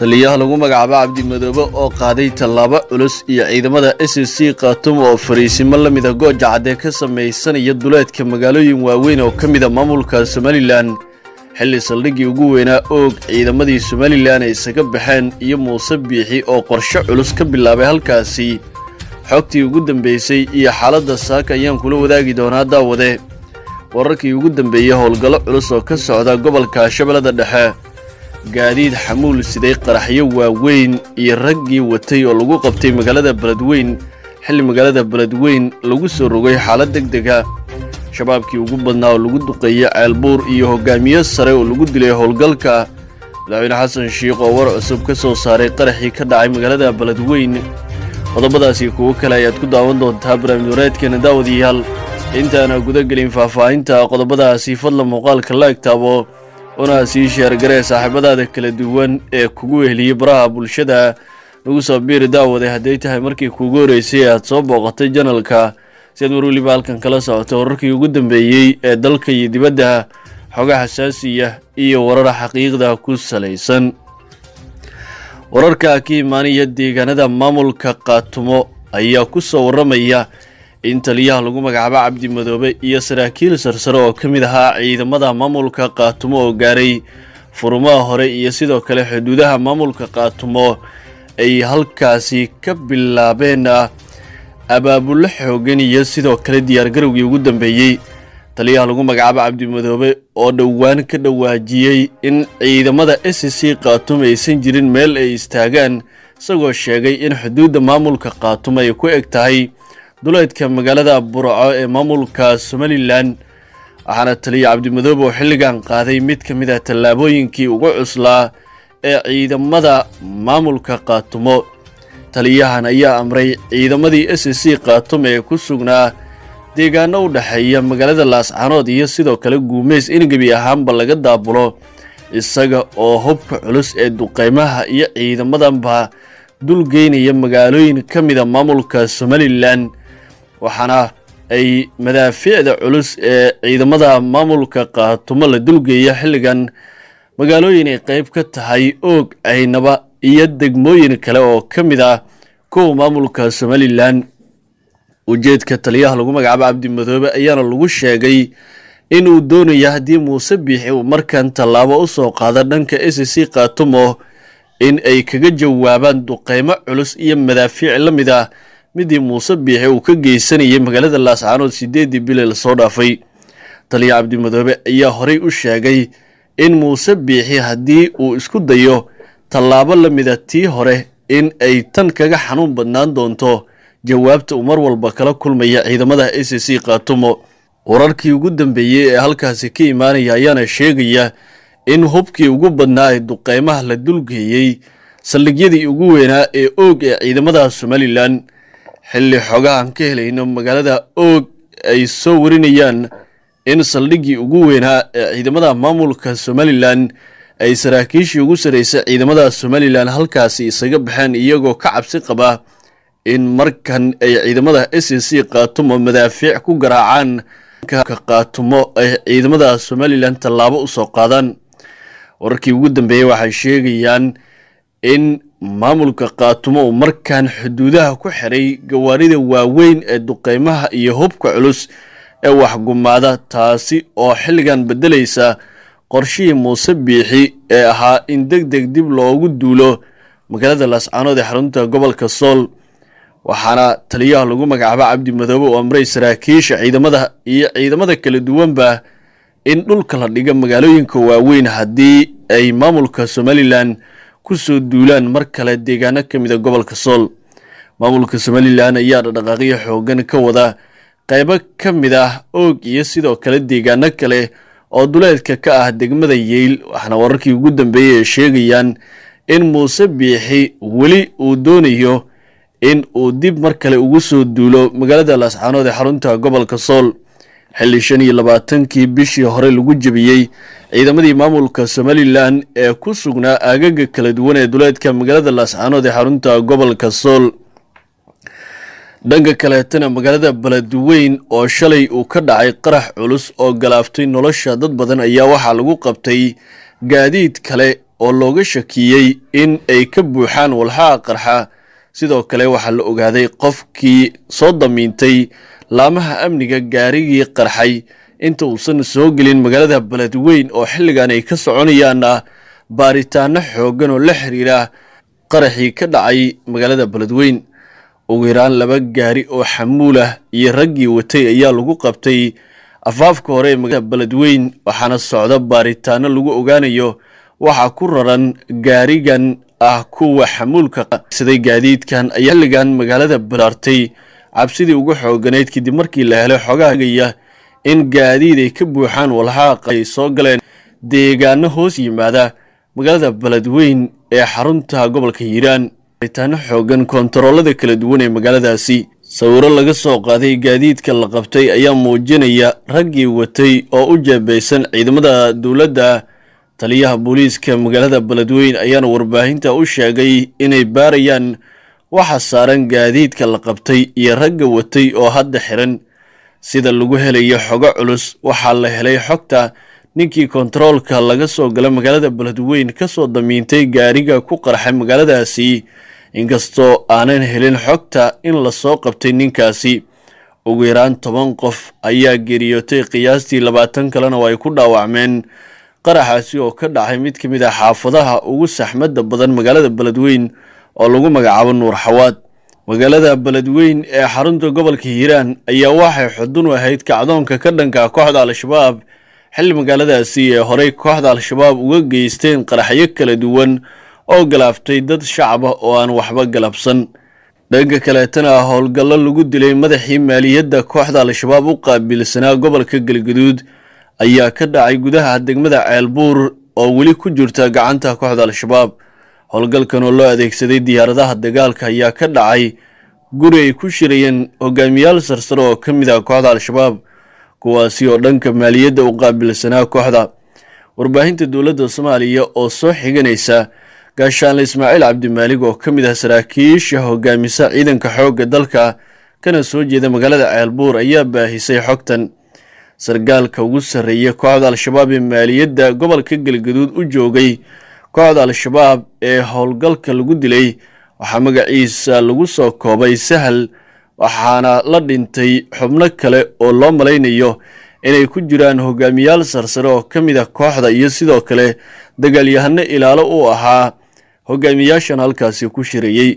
taliyaha lagu magacaabo cabdi madoobe oo qaaday tallaabo culus iyo ciidamada s c khaatumo oo fariisimo la mida ah gooja caddee ka samaysanaya duleedka magaalooyin waaweyn oo ka mid a ah maamulka somalilan xilli saldhiggii ugu weynaa oog ciidamadii somalilan ay isaga baxeen iyo muuse biixi oo qorshe culus ka bilaabay halkaasi xogtii ugu dambaysay iyo xaaladda saaka ayaan kula wadaagi doonaa daawade wararkii ugu dambeeyey howlgallo culus oo ka socda gobolka shabeellada dhexe gaadiid xamuul siday qaraxyo waaweyn iyo raggii watay oo lagu qabtay magaalada beledweyn xilli magaalada beledweyn lagu soo rogay xaalad deg dega ah. shabaabkii ugu badnaa oo lagu duqeeyey ceelbuur iyo hogaamiye sare oo lagu dilay howlgalka madaxweyne xasan shiikh oo war cusub ka soo saaray qaraxii ka dhacay magaalada beledweyn qodobadaasi kuwo kale ayaad ku daawan doontaa barnaamijwareedkeena daawadayaal intaana gudagelin faahfaahinta qodobadaasi fadla muuqaalka laagtaabo egtaabo una sii sheergaree saaxiibadaada kala duwan ee kugu heliyey baraha bulshada nagu soo biiri daawaday hadday tahay markii kuugu horeysay aad soo booqatay janalka si aad mar weliba halkan kala socoto wararkii ugu dambeeyey ee dalka iyo dibadda xoga xasaasiya iyo warar xaqiiqda ku salaysan wararka ka imaanaya deegaanada maamulka qaatumo ayaa ku soo warramaya in taliyaha lagu magacaabo cabdi madoobe iyo saraakiil sarsare oo ka mid ahaa ciidamada maamulka qaatumo oo gaaray furumaha hore iyo sidoo kale xuduudaha maamulka qaatumo ay halkaasi ka bilaabeen ah, abaabullo xoogan iyo sidoo kale diyaargarowgii ugu dambeeyey taliyaha lagu magacaabo cabdimadoobe oo dhowaan ka dhawaajiyey in ciidamada s c kaatum aysan jirin meel ay istaagaan isagoo sheegay in xuduudda maamulka kaatum ay ku eg tahay duleedka magaalada burco ee maamulka somalilan waxaana taliya cabdimadoob oo xilligan qaaday mid ka mid ah tallaabooyinkii ugu cuslaa ee ciidamada maamulka kaatumo taliyahan ayaa amray ciidamadii s c kaatumo ee ku sugnaa deegaano u dhexeeya magaalada laascanood iyo sidoo kale guumeys in gebi ahaanba laga daabulo isaga oo hubka culus ee duqaymaha iyo ciidamadanba dul geynaya magaalooyin ka mida ah maamulka somalilan waxaana ay madaafiicda culus ee ciidamada maamulka qaatumo la dulgeeya xilligan magaalooyin ay qayb ka tahay oog aynaba iyo degmooyin kale oo ka mid ah kuwa maamulka somalilan ujeedka taliyaha lagu magacaabo cabdimadoobe ayaana lagu sheegay in uu doonaya haddii muuse biixi uu markan tallaabo u soo qaado dhanka s c kaatumo in ay kaga jawaabaan duqeymo culus iyo madaafiic la mid ah midii muuse biixe uu ka geysanayay magaalada laascaanood siddeeddii bilay lasoo dhaafay taliya cabdimadoobe ayaa horay u sheegay in muuse biixi haddii uu isku dayo tallaabo la mida tii hore in ay tan kaga xanuun badnaan doonto jawaabta uu mar walba kala kulmaya ciidamada a c c kaatumo wararkii ugu dambeeyey ee halkaasi ka imaanaya ayaana sheegaya in hubkii ugu badnaa ee duqeymaha la dulgeeyey saldhigyadii ugu weynaa ee oog ee ciidamada somalilan xilli xogaa aan ka helayno magaalada oog ay soo warinayaan in saldhiggii ugu weynaa ee ciidamada maamulka somalilan ay saraakiishii ugu sarreysa ciidamada somalilan halkaasi isaga baxeen iyagoo ka cabsi qaba in markan ay ciidamada s n c kaatumo madaafiic ku garaacaan ka kaatumo ay ciidamada somalilan tallaabo usoo qaadaan wararkii ugu dambeeyey waxay sheegayaan in maamulka kaatumo uu markaan xuduudaha ku xiray gawaarida waaweyn ee duqeymaha iyo hubka culus ee waxgumaada taasi oo xilligan beddelaysa qorshihii muuse biixi ee ahaa in deg deg dib loogu duulo magaalada laascaanood ee xarunta gobolka sool waxaana taliyaha lagu magacaaba cabdi madoobe oo amray saraakiisha ciidamada iyo ciidamada kala duwanba in dhulka la dhigo magaalooyinka waaweyn haddii ay maamulka somalilan kusoo duulaan mar kale deegaano ka mida ah gobolka sool maamulka somalilan ayaa dhadhaqaaqyo xooggan ka wada qaybo ka mid ah oog iyo sidoo kale deegaano kale oo duleedka ka ah degmada yeyl waxaana wararkii ugu dambeeyey ay sheegayaan in muuse biixi weli uu doonayo in uu dib mar kale ugu soo duulo magaalada laascaanood ee xarunta gobolka sool xilli shan iyo labaatankii bishii hore lagu jebiyey ciidamadii maamulka somalilan ee ku sugnaa aagaga kala duwan ee duleedka magaalada laascaanood ee xarunta gobolka sool dhanka kaleetana magaalada baladuweyn oo shalay uu ka dhacay qarax culus oo galaaftay nolosha dad badan ayaa waxaa lagu qabtay gaadiid kale oo looga shakiyey in ay ka buuxaan walxaha qarxa sidoo kale waxaa la ogaaday qofkii soo damiintay laamaha amniga gaarigii qarxay inta uusan soo gelin magaalada beledweyn oo xilligan ay ka soconayaan ah, baaritaano xooggan oo la xiriira qaraxii ka dhacay magaalada beledweyn ugu yaraan laba gaari oo xamuul ah iyo raggii watay ayaa lagu qabtay afaafka hore ee magaalada beledweyn waxaana socda baaritaano lagu ogaanayo waxaa ku raran gaarigan ah kuwa xamuulka siday gaadiidkan ayaa xilligan magaalada balaartay cabsidii ugu xooganayd kadib markii la helay xoogahagaya in gaadiid ay ka buuxaan walxaaq ay soo galeen deegaano hoos yimaada magaalada beledweyn ee xarunta gobolka hiiraan ritaano xoogan kontaroolada kala duwan ee magaaladaasi sawiro laga soo qaaday gaadiidka la qabtay ayaa muujinaya raggii watay oo u jeebaysan ciidamada dowladda taliyaha booliiska magaalada beledweyn ayaana warbaahinta u sheegay inay baarayaan waxa saaran gaadiidka la qabtay iyo ragga watay oo hadda xiran sida lagu helayo xogo culus waxaa la helay xogta ninkii kontaroolka laga soo gala magaalada beledweyn kasoo damiintay gaariga ku qarxay magaaladaasi inkastoo aanan helin xogta in lasoo qabtay ninkaasi ugu yaraan toban qof ayaa geeriyootay qiyaastii labaatan kalena oo ay ku dhaawacmeen qaraxaasi oo ka dhacay mid ka mid ah xaafadaha ugu saxmadda badan magaalada beledweyn oo lagu magacaabo nuur xawaad magaalada beledweyn ee xarunta gobolka hiiraan ayaa waxay xudun u ahayd kacdoonka ka dhanka kooxda al-shabaab xilli magaaladaasi ee horay kooxda al-shabaab uga geysteen qaraxyo kala duwan oo galaaftay dad shacab oo aan waxba galabsan dhanka kaleetana howlgallo lagu dilay madaxii maaliyadda kooxda al-shabaab u qaabilsanaa gobolka galgaduud ayaa ka dhacay gudaha degmada ceelbuur oo weli ku jirta gacanta kooxda al-shabaab howlgalkan oo loo adeegsaday diyaaradaha dagaalka ayaa ka dhacay guri ay ku shirayeen hogaamiyaal sarsare oo ka mid ah kooxda al-shabaab kuwaasi oo dhanka maaliyadda u qaabilsanaa kooxda warbaahinta dowladda soomaaliya oo soo xiganaysa gaashaanle ismaaciil cabdimaalig oo ka mid ah saraakiisha hogaamisa ciidanka xoogga dalka kana soo jeeda magaalada ceelbuur ayaa baahisay xogtan sargaalka ugu sarreeya kooxda al-shabaab ee maaliyadda gobolka galgaduud u joogay kooxda al-shabaab ee howlgalka lagu dilay waxaa magaciisa lagu soo koobay sahal waxaana la dhintay xubno kale oo loo malaynayo inay ku jiraan hogaamiyaal sarsare oo ka mid a ah kooxda iyo sidoo kale dagaalyahano ilaalo u ahaa hogaamiyaashan halkaasi ku shirayey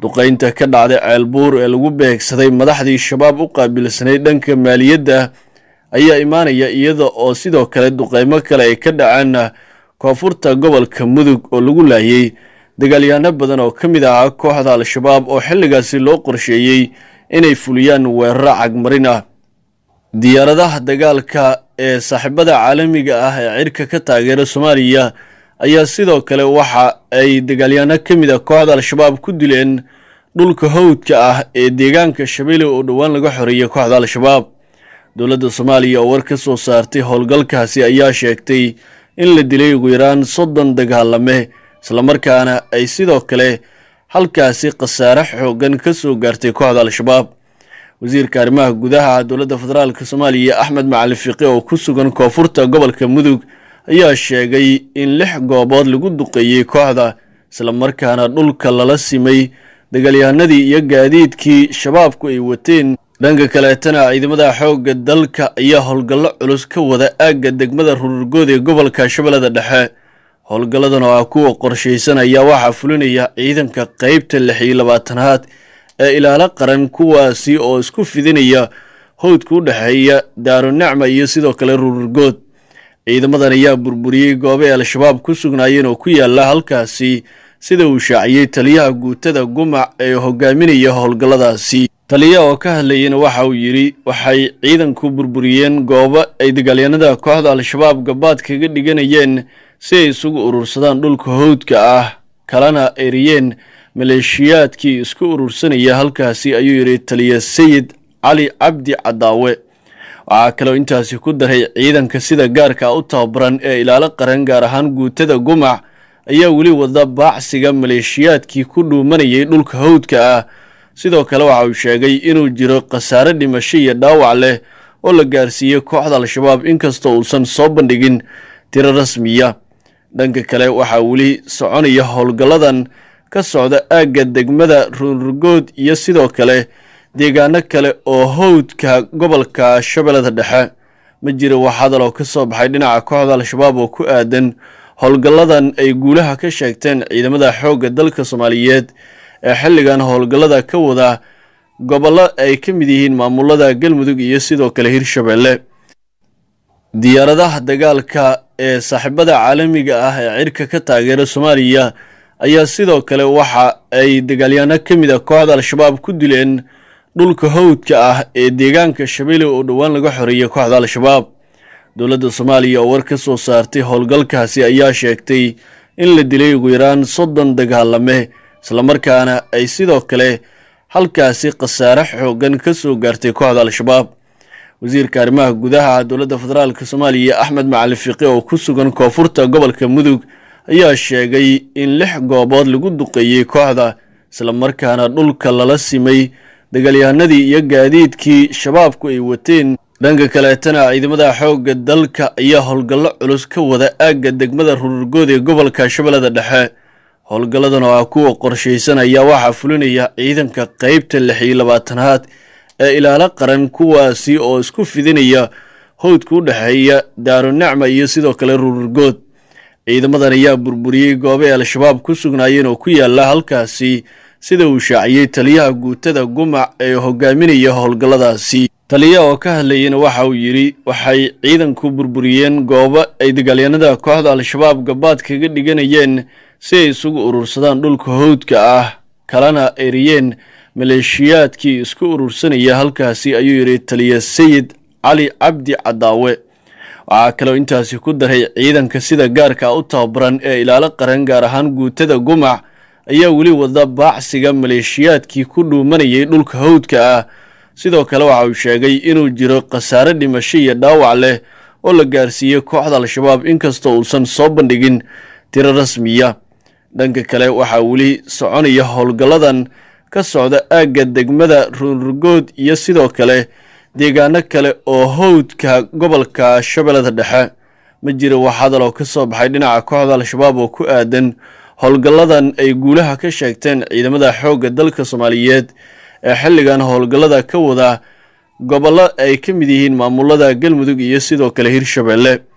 duqaynta ka dhacday ceelbuur ee lagu beegsaday madaxdii shabaab u qaabilsanayd dhanka maaliyadda ayaa imaanaya iyada oo sidoo kale duqaymo kale ay ka dhacaan koonfurta gobolka mudug oo lagu laayay dagaalyahanno badan oo ka mid ah kooxda al-shabaab oo xilligaasi loo qorsheeyey inay fuliyaan weeraro cagmarin ah diyaaradaha dagaalka ee saaxiibada caalamiga ah ee cirka ka taageera soomaaliya ayaa sidoo kale waxa ay dagaalyahanno ka mid ah kooxda al-shabaab ku dileen dhulka howdka ah ee deegaanka shabeelle oo dhowaan laga xoreeyay kooxda al-shabaab dowladda soomaaliya oo war ka soo saartay howlgalkaasi ayaa sheegtay in la dilay ugu yaraan soddon dagaalame islamarkaana ay sidoo kale halkaasi khasaare xooggan ka soo gaartay kooxda al-shabaab wasiirka arrimaha gudaha dowladda federaalk soomaaliya axmed macalin fiqi oo ku sugan koonfurta gobolka mudug ayaa sheegay in lix goobood lagu duqeeyey kooxda islamarkaana dhulka lala simay dagaalyahanadii iyo gaadiidkii shabaabku ay wateen dhanka kaleetana ciidamada xoogga dalka ayaa howlgallo culus ka wada aagga degmada rururgood ee gobolka shabeellada dhexe howlgalladan oo ah kuwa qorshaysan ayaa waxaa fulinaya ciidanka qeybta lix iyo labaatanaad ee ilaalo qaran kuwaasi oo isku fidinaya howdka u dhexeeya daarunacma iyo sidoo kale rururgood ciidamadan ayaa burburiyey gooba ay al-shabaab ku sugnaayeen oo ku yaala halkaasi sida uu shaaciyey taliyaha guutada gumac ee hogaaminaya howlgalladaasi taliyaha oo ka hadlayeyna waxa uu yidhi waxay ciidanku burburiyeen goobo ay dagaalyanada kooxda al-shabaab gabaad kaga dhiganayeen si ay isugu urursadaan dhulka howdka ah kalena eriyeen maleeshiyaadkii isku urursanaya halkaasi ayuu yidhi taliya sayid cali cabdi cadaawe waxaa kaloo intaasi ku daray ciidanka sida gaarka u tababaran ee ilaalo qaran gaar ahaan guutada gumac ayaa weli wada baacsiga maleeshiyaadkii ku dhuumanayay dhulka hawdka ah sidoo kale waxa uu sheegay inuu jiro khasaare dhimasho iyo dhaawac leh oo la gaarsiiyey kooxda al-shabaab inkastoo uusan soo bandhigin tiro rasmiya dhanka kale waxaa weli soconaya howlgalladan ka socda aagga degmada ruunrugood iyo sidoo kale deegaano kale oo howdka gobolka shabeellada dhexe ma jira wax hadal oo ka soo baxay dhinaca kooxda al-shabaab oo ku aadan howlgalladan ay guulaha ka sheegteen ciidamada xoogga dalka soomaaliyeed ee xilligan howlgallada ka wada gobollo ay ka mid yihiin maamulada galmudug iyo sidoo kale hirshabeelle diyaaradaha dagaalka ee saaxiibada caalamiga ah ee cirka ka taageera soomaaliya ayaa sidoo kale waxa ay dagaalyaano ka mid a ah kooxda al-shabaab ku dileen dhulka howdka ah ee deegaanka shabeelle oo dhowaan laga xoreeyay kooxda al-shabaab dowladda soomaaliya oo war ka soo saartay howlgalkaasi ayaa sheegtay in la dilay ugu yaraan soddon dagaalame islamarkaana ay sidoo kale halkaasi khasaare xooggan ka soo gaartay kooxda al-shabaab wasiirka arrimaha gudaha dowladda federaalk soomaaliya axmed macalin fiiqi oo ku sugan koonfurta gobolka mudug ayaa sheegay in lix goobood lagu duqeeyey kooxda islamarkaana dhulka lala simay dagaalyahanadii iyo gaadiidkii shabaabku ay wateen dhanka kaleetana ciidamada xoogga dalka ayaa howlgallo culus ka wada aagga degmada rururgood ee gobolka shabeellada dhexe howlgalladan oo ah kuwa qorshaysan ayaa waxaa fulinaya ciidanka qeybta lix iyo labaatanaad ee ilaalo qaran kuwaasi oo isku fidinaya howdka u dhexeeya daarunacma iyo sidoo kale rururgood ciidamadan ayaa burburiyey goobae al-shabaab ku sugnaayeen oo ku yaala halkaasi sida uu shaaciyey taliyaha guutada gumac ee hogaaminaya howlgalladaasi taliyaha oo ka hadlayeyna waxa uu yidhi waxay ciidanku burburiyeen goobo ay dagaalyanada kooxda al-shabaab gabaad kaga dhiganayeen si ay isugu urursadaan dhulka howdka ah kalena eriyeen maleeshiyaadkii isku urursanaya halkaasi ayuu yidhi taliya sayid cali cabdi cadaawe waxaa kaloo intaasi ku daray ciidanka sida gaarka u tababaran ee ilaalo qaran gaar ahaan guutada gumac ayaa weli wada baacsiga maleeshiyaadkii ku dhuumanayay dhulka hawdka ah sidoo kale waxa uu sheegay inuu jiro khasaare dhimasho iyo dhaawac leh oo la gaarsiiyey kooxda al-shabaab inkastoo uusan soo bandhigin tiro rasmiya dhanka kale waxaa weli soconaya howlgalladan ka socda aagga degmada ruunrugood iyo sidoo kale deegaano kale oo howdka gobolka shabeellada dhexe ma jira wax hadaloo ka soo baxay dhinaca kooxda al-shabaab oo ku aadan howlgalladan ay guulaha ka sheegteen ciidamada xoogga dalka soomaaliyeed ee xilligan howlgallada ka wada gobollo ay ka mid yihiin maamulada galmudug iyo sidoo kale hirshabeelle